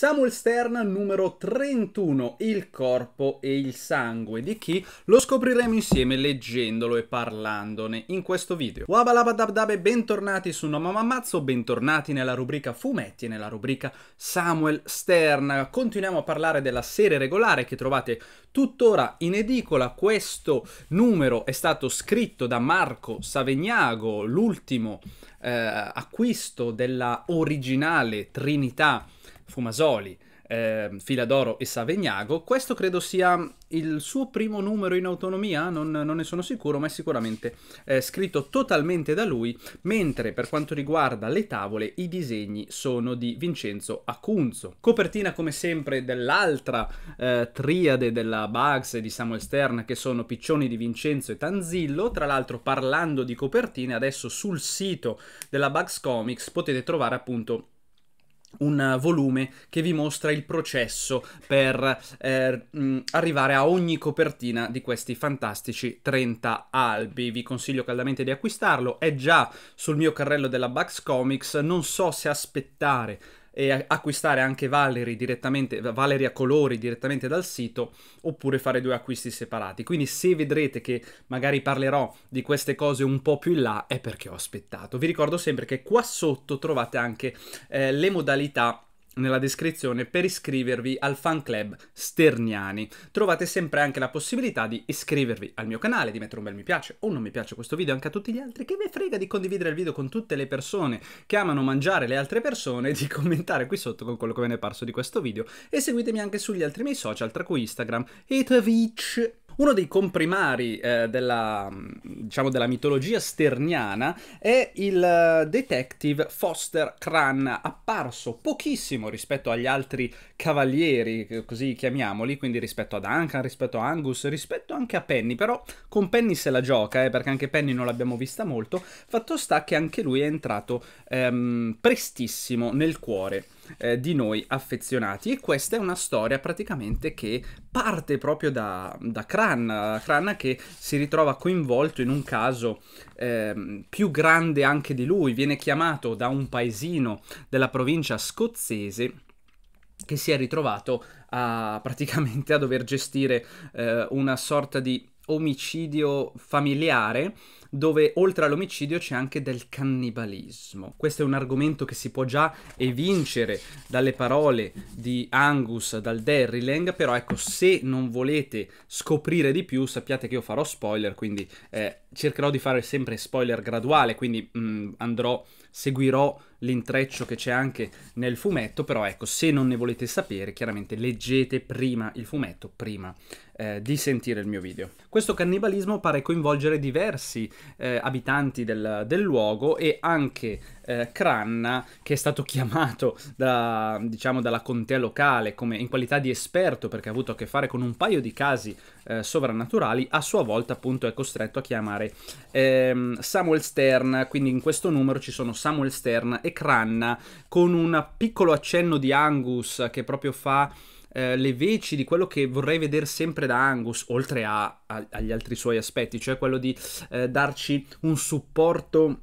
Samuel Stern numero 31, Il corpo e il sangue, di chi lo scopriremo insieme leggendolo e parlandone in questo video. Wabalabadabdab e bentornati su Nomamamazzo, bentornati nella rubrica fumetti e nella rubrica Samuel Stern. Continuiamo a parlare della serie regolare che trovate tuttora in edicola. Questo numero è stato scritto da Marco Savegnago, l'ultimo eh, acquisto della originale Trinità Fumasoli, eh, Filadoro e Savegnago. Questo credo sia il suo primo numero in autonomia, non, non ne sono sicuro, ma è sicuramente eh, scritto totalmente da lui, mentre per quanto riguarda le tavole i disegni sono di Vincenzo Acunzo. Copertina come sempre dell'altra eh, triade della Bugs e di Samuel Stern che sono Piccioni di Vincenzo e Tanzillo, tra l'altro parlando di copertine adesso sul sito della Bugs Comics potete trovare appunto un volume che vi mostra il processo per eh, mm, arrivare a ogni copertina di questi fantastici 30 albi. Vi consiglio caldamente di acquistarlo, è già sul mio carrello della Bugs Comics, non so se aspettare e acquistare anche Valerie direttamente, Valerie a colori direttamente dal sito oppure fare due acquisti separati. Quindi se vedrete che magari parlerò di queste cose un po' più in là è perché ho aspettato. Vi ricordo sempre che qua sotto trovate anche eh, le modalità nella descrizione per iscrivervi al fan club Sterniani. Trovate sempre anche la possibilità di iscrivervi al mio canale, di mettere un bel mi piace o non mi piace questo video anche a tutti gli altri, che ve frega di condividere il video con tutte le persone che amano mangiare le altre persone, di commentare qui sotto con quello che ve ne è parso di questo video e seguitemi anche sugli altri miei social, tra cui Instagram e Twitch. Uno dei comprimari eh, della, diciamo, della mitologia sterniana è il eh, detective Foster Cran, apparso pochissimo rispetto agli altri cavalieri, eh, così chiamiamoli, quindi rispetto ad Duncan, rispetto a Angus, rispetto anche a Penny, però con Penny se la gioca, eh, perché anche Penny non l'abbiamo vista molto, fatto sta che anche lui è entrato ehm, prestissimo nel cuore eh, di noi affezionati. E questa è una storia praticamente che parte proprio da, da Cran, Cran che si ritrova coinvolto in un caso eh, più grande anche di lui, viene chiamato da un paesino della provincia scozzese che si è ritrovato a, praticamente a dover gestire eh, una sorta di omicidio familiare dove oltre all'omicidio c'è anche del cannibalismo. Questo è un argomento che si può già evincere dalle parole di Angus, dal Derryleng, però ecco, se non volete scoprire di più, sappiate che io farò spoiler, quindi eh, cercherò di fare sempre spoiler graduale, quindi mh, mm, andrò, seguirò l'intreccio che c'è anche nel fumetto, però ecco, se non ne volete sapere, chiaramente leggete prima il fumetto, prima eh, di sentire il mio video. Questo cannibalismo pare coinvolgere diversi eh, abitanti del, del, luogo e anche eh, Cranna, che è stato chiamato da, diciamo, dalla contea locale come, in qualità di esperto perché ha avuto a che fare con un paio di casi eh, sovrannaturali, a sua volta appunto è costretto a chiamare ehm, Samuel Stern, quindi in questo numero ci sono Samuel Stern e Cranna con un piccolo accenno di Angus che proprio fa eh, le veci di quello che vorrei vedere sempre da Angus, oltre a, a, agli altri suoi aspetti, cioè quello di eh, darci un supporto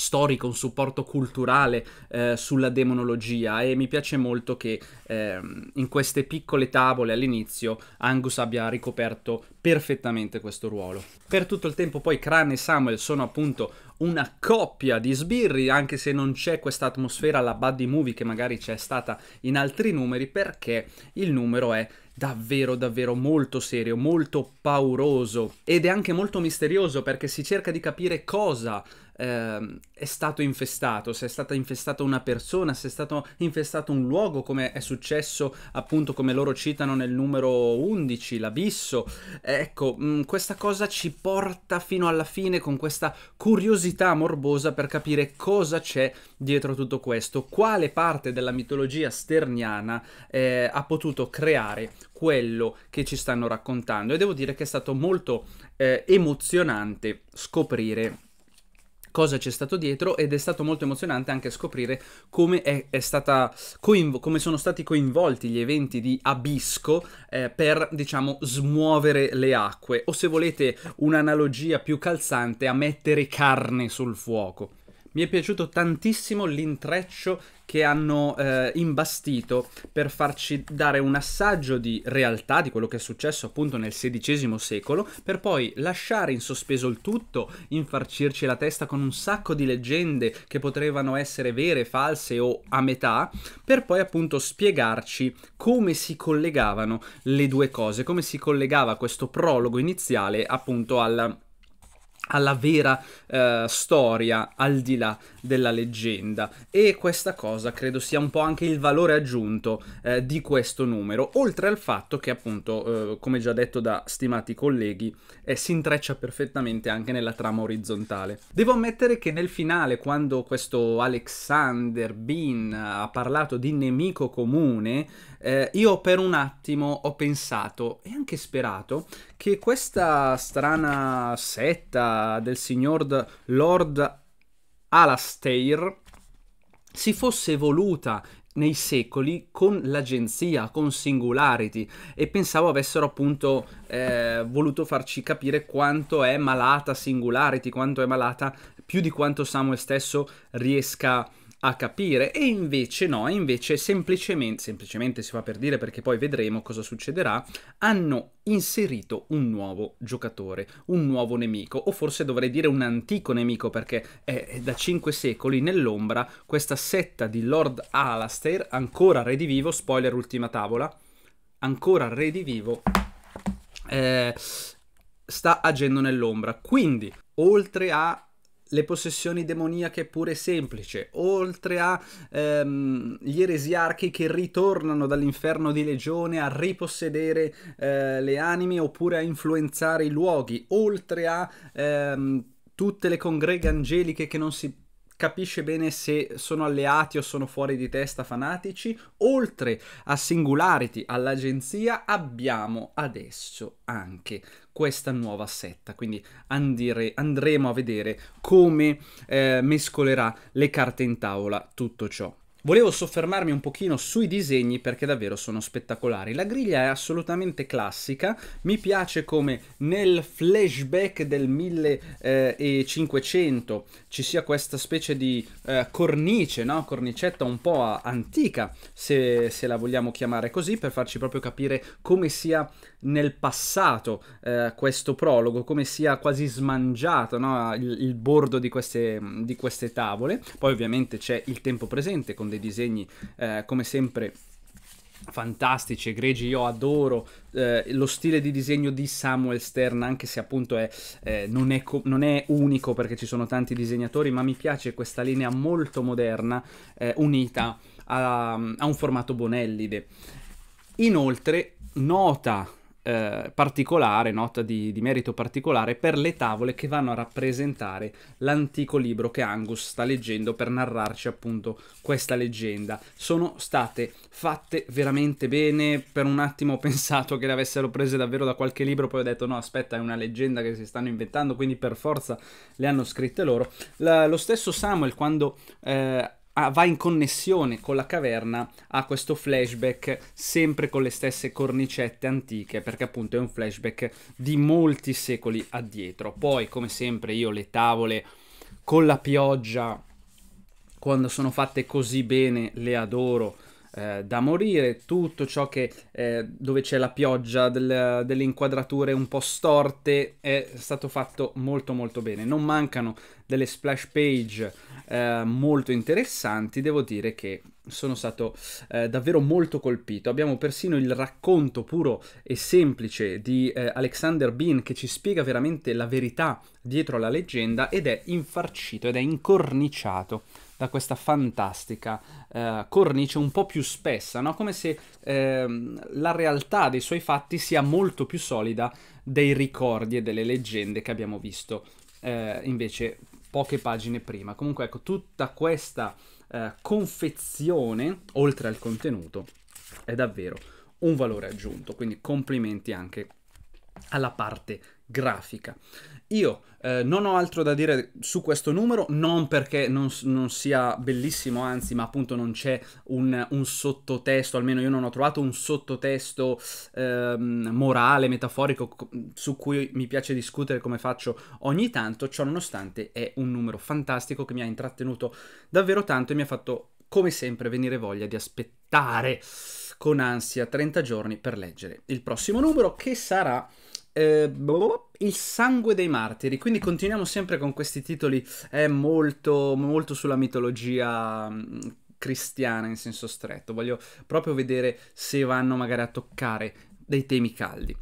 storico, un supporto culturale eh, sulla demonologia e mi piace molto che eh, in queste piccole tavole all'inizio Angus abbia ricoperto perfettamente questo ruolo. Per tutto il tempo poi Cran e Samuel sono appunto una coppia di sbirri, anche se non c'è questa atmosfera alla buddy movie che magari c'è stata in altri numeri, perché il numero è davvero davvero molto serio, molto pauroso ed è anche molto misterioso perché si cerca di capire cosa eh, è stato infestato, se è stata infestata una persona, se è stato infestato un luogo, come è successo appunto come loro citano nel numero 11, l'abisso. Ecco, mh, mm, questa cosa ci porta fino alla fine con questa curiosità morbosa per capire cosa c'è dietro tutto questo, quale parte della mitologia sterniana eh, ha potuto creare quello che ci stanno raccontando e devo dire che è stato molto eh, emozionante scoprire cosa c'è stato dietro ed è stato molto emozionante anche scoprire come, è, è coinvo- come sono stati coinvolti gli eventi di Abisco eh, per, diciamo, smuovere le acque o se volete un'analogia più calzante a mettere carne sul fuoco. Mi è piaciuto tantissimo l'intreccio che hanno eh, imbastito per farci dare un assaggio di realtà di quello che è successo appunto nel XVI secolo, per poi lasciare in sospeso il tutto, infarcirci la testa con un sacco di leggende che potevano essere vere, false o a metà, per poi appunto spiegarci come si collegavano le due cose, come si collegava questo prologo iniziale appunto alla alla vera eh, storia al di là della leggenda e questa cosa credo sia un po' anche il valore aggiunto eh, di questo numero oltre al fatto che appunto eh, come già detto da stimati colleghi eh, si intreccia perfettamente anche nella trama orizzontale devo ammettere che nel finale quando questo Alexander Bean ha parlato di nemico comune eh, io per un attimo ho pensato e anche sperato che questa strana setta del signor Lord Alastair si fosse evoluta nei secoli con l'agenzia, con Singularity e pensavo avessero appunto eh, voluto farci capire quanto è malata Singularity, quanto è malata più di quanto Samuel stesso riesca a a capire e invece no, invece semplicemente, semplicemente si fa per dire perché poi vedremo cosa succederà, hanno inserito un nuovo giocatore, un nuovo nemico o forse dovrei dire un antico nemico perché è, da cinque secoli nell'ombra questa setta di Lord Alastair, ancora re di vivo, spoiler ultima tavola, ancora re di vivo, eh, sta agendo nell'ombra. Quindi, oltre a le possessioni demoniache pure semplice, oltre a ehm, gli eresiarchi che ritornano dall'inferno di legione a ripossedere eh, le anime oppure a influenzare i luoghi, oltre a ehm, tutte le congreghe angeliche che non si capisce bene se sono alleati o sono fuori di testa fanatici. Oltre a Singularity, all'agenzia, abbiamo adesso anche questa nuova setta. Quindi andire, andremo a vedere come eh, mescolerà le carte in tavola tutto ciò. Volevo soffermarmi un pochino sui disegni perché davvero sono spettacolari. La griglia è assolutamente classica, mi piace come nel flashback del 1500 eh, ci sia questa specie di eh, cornice, no? cornicetta un po' antica, se, se, la vogliamo chiamare così, per farci proprio capire come sia nel passato eh, questo prologo, come sia quasi smangiato no? il, il, bordo di queste, di queste, tavole. Poi ovviamente c'è il tempo presente con dei disegni eh, come sempre fantastici, egregi, io adoro eh, lo stile di disegno di Samuel Stern, anche se appunto è, eh, non, è co- non, è unico perché ci sono tanti disegnatori, ma mi piace questa linea molto moderna eh, unita a, a un formato bonellide. Inoltre, nota eh, particolare, nota di, di, merito particolare, per le tavole che vanno a rappresentare l'antico libro che Angus sta leggendo per narrarci appunto questa leggenda. Sono state fatte veramente bene, per un attimo ho pensato che le avessero prese davvero da qualche libro, poi ho detto no aspetta è una leggenda che si stanno inventando, quindi per forza le hanno scritte loro. La, lo stesso Samuel quando... Eh, va in connessione con la caverna, ha questo flashback sempre con le stesse cornicette antiche, perché appunto è un flashback di molti secoli addietro. Poi, come sempre, io le tavole con la pioggia, quando sono fatte così bene, le adoro eh, da morire, tutto ciò che eh, dove c'è la pioggia, del, delle inquadrature un po' storte è stato fatto molto molto bene. Non mancano delle splash page eh, molto interessanti, devo dire che sono stato eh, davvero molto colpito. Abbiamo persino il racconto puro e semplice di eh, Alexander Bean che ci spiega veramente la verità dietro alla leggenda ed è infarcito ed è incorniciato da questa fantastica eh, cornice un po' più spessa, no? come se ehm, la realtà dei suoi fatti sia molto più solida dei ricordi e delle leggende che abbiamo visto eh, invece poche pagine prima. Comunque ecco, tutta questa eh, confezione, oltre al contenuto, è davvero un valore aggiunto, quindi complimenti anche a alla parte grafica. Io eh, non ho altro da dire su questo numero, non perché non, non sia bellissimo, anzi, ma appunto non c'è un, un, sottotesto, almeno io non ho trovato un sottotesto eh, morale, metaforico, su cui mi piace discutere come faccio ogni tanto, ciò nonostante è un numero fantastico che mi ha intrattenuto davvero tanto e mi ha fatto, come sempre, venire voglia di aspettare con ansia 30 giorni per leggere il prossimo numero che sarà eh, Il sangue dei martiri, quindi continuiamo sempre con questi titoli, è eh, molto, molto sulla mitologia mm, cristiana in senso stretto, voglio proprio vedere se vanno magari a toccare dei temi caldi.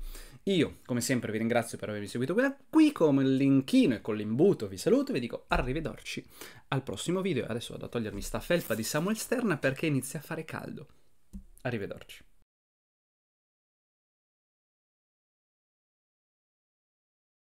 Io, come sempre, vi ringrazio per avermi seguito qui, con il linkino e con l'imbuto vi saluto e vi dico arrivederci al prossimo video. Adesso vado a togliermi sta felpa di Samuel Sterna perché inizia a fare caldo. Arrivederci.